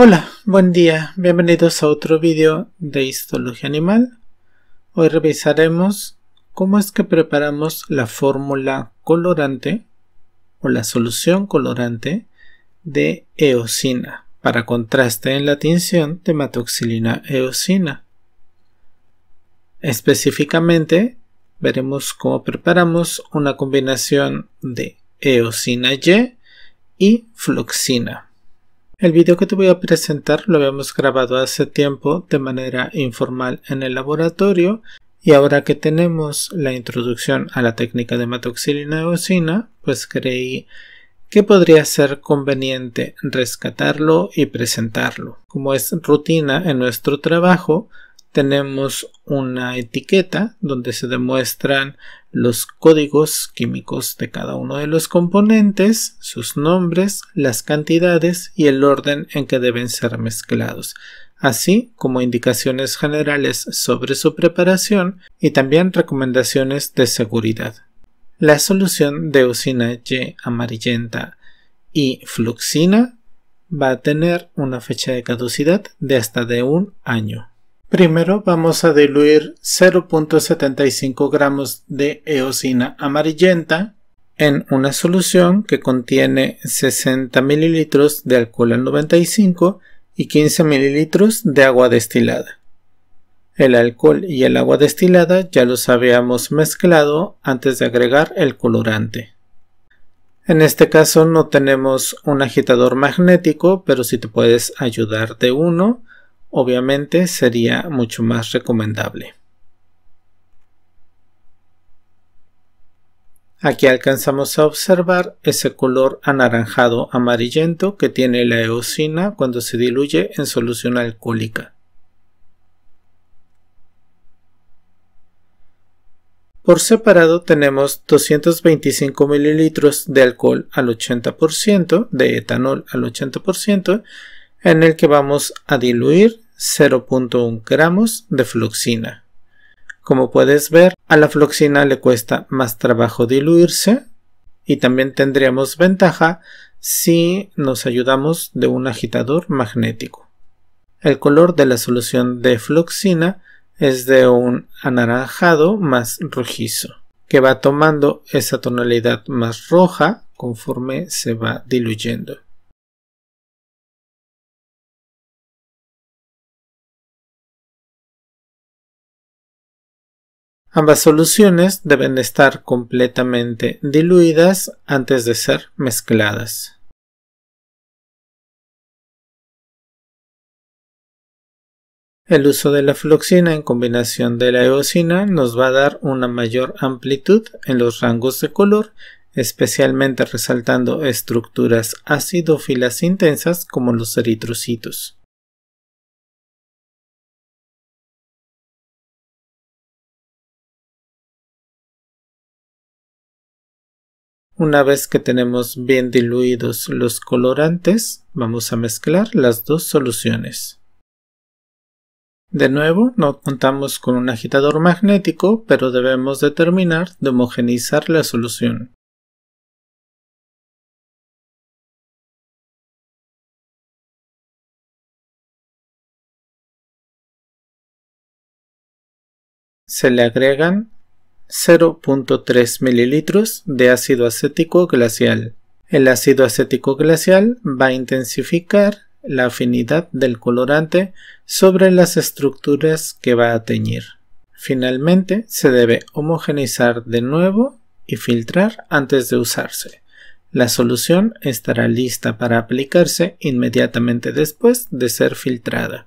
Hola, buen día, bienvenidos a otro vídeo de Histología Animal. Hoy revisaremos cómo es que preparamos la fórmula colorante o la solución colorante de eosina para contraste en la tinción de matoxilina eosina. Específicamente, veremos cómo preparamos una combinación de eosina Y y floxina. El video que te voy a presentar lo habíamos grabado hace tiempo de manera informal en el laboratorio y ahora que tenemos la introducción a la técnica de hematoxilina eosina, pues creí que podría ser conveniente rescatarlo y presentarlo. Como es rutina en nuestro trabajo, tenemos una etiqueta donde se demuestran los códigos químicos de cada uno de los componentes, sus nombres, las cantidades y el orden en que deben ser mezclados, así como indicaciones generales sobre su preparación y también recomendaciones de seguridad. La solución de usina Y amarillenta y fluxina va a tener una fecha de caducidad de hasta de un año. Primero vamos a diluir 0.75 gramos de eosina amarillenta en una solución que contiene 60 mililitros de alcohol al 95 y 15 mililitros de agua destilada. El alcohol y el agua destilada ya los habíamos mezclado antes de agregar el colorante. En este caso no tenemos un agitador magnético, pero si te puedes ayudar de uno, obviamente sería mucho más recomendable. Aquí alcanzamos a observar ese color anaranjado amarillento que tiene la eosina cuando se diluye en solución alcohólica. Por separado tenemos 225 mililitros de alcohol al 80%, de etanol al 80% en el que vamos a diluir 0.1 gramos de fluxina. Como puedes ver, a la fluxina le cuesta más trabajo diluirse y también tendríamos ventaja si nos ayudamos de un agitador magnético. El color de la solución de fluxina es de un anaranjado más rojizo, que va tomando esa tonalidad más roja conforme se va diluyendo. Ambas soluciones deben estar completamente diluidas antes de ser mezcladas. El uso de la fluoxina en combinación de la eosina nos va a dar una mayor amplitud en los rangos de color, especialmente resaltando estructuras acidófilas intensas como los eritrocitos. Una vez que tenemos bien diluidos los colorantes, vamos a mezclar las dos soluciones. De nuevo, no contamos con un agitador magnético, pero debemos determinar de homogeneizar la solución. Se le agregan 0.3 mililitros de ácido acético glacial. El ácido acético glacial va a intensificar la afinidad del colorante sobre las estructuras que va a teñir. Finalmente, se debe homogeneizar de nuevo y filtrar antes de usarse. La solución estará lista para aplicarse inmediatamente después de ser filtrada.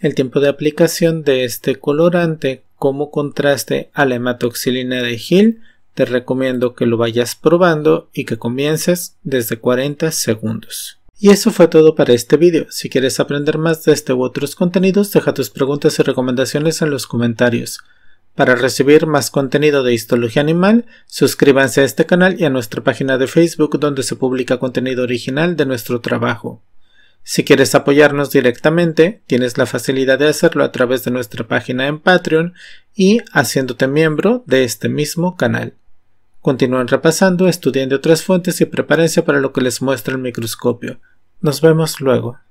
El tiempo de aplicación de este colorante como contraste a la hematoxilina de gil, te recomiendo que lo vayas probando y que comiences desde 40 segundos. Y eso fue todo para este vídeo. Si quieres aprender más de este u otros contenidos, deja tus preguntas y recomendaciones en los comentarios. Para recibir más contenido de histología animal, suscríbanse a este canal y a nuestra página de Facebook donde se publica contenido original de nuestro trabajo. Si quieres apoyarnos directamente, tienes la facilidad de hacerlo a través de nuestra página en Patreon y haciéndote miembro de este mismo canal. Continúen repasando, estudiando otras fuentes y prepárense para lo que les muestra el microscopio. Nos vemos luego.